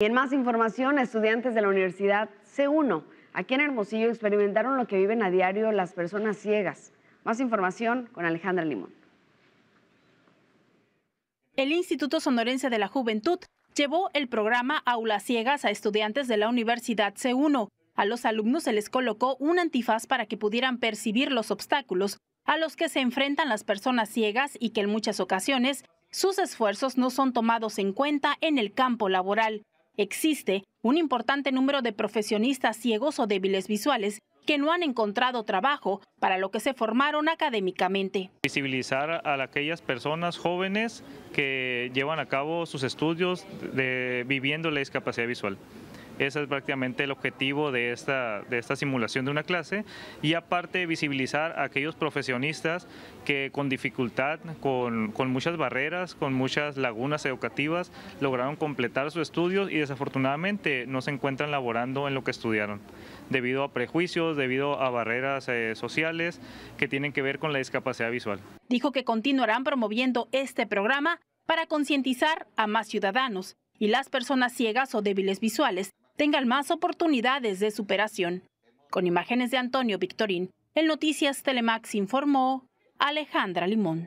Y en más información, estudiantes de la Universidad C1, aquí en Hermosillo, experimentaron lo que viven a diario las personas ciegas. Más información con Alejandra Limón. El Instituto Sonorense de la Juventud llevó el programa Aulas Ciegas a estudiantes de la Universidad C1. A los alumnos se les colocó un antifaz para que pudieran percibir los obstáculos a los que se enfrentan las personas ciegas y que en muchas ocasiones sus esfuerzos no son tomados en cuenta en el campo laboral. Existe un importante número de profesionistas ciegos o débiles visuales que no han encontrado trabajo para lo que se formaron académicamente. Visibilizar a aquellas personas jóvenes que llevan a cabo sus estudios de, viviendo la discapacidad visual. Ese es prácticamente el objetivo de esta, de esta simulación de una clase y aparte visibilizar a aquellos profesionistas que con dificultad, con, muchas barreras, con muchas lagunas educativas, lograron completar sus estudios y desafortunadamente no se encuentran laborando en lo que estudiaron debido a prejuicios, debido a barreras eh, sociales que tienen que ver con la discapacidad visual. Dijo que continuarán promoviendo este programa para concientizar a más ciudadanos y las personas ciegas o débiles visuales tengan más oportunidades de superación. Con imágenes de Antonio Victorín, en Noticias Telemax informó Alejandra Limón.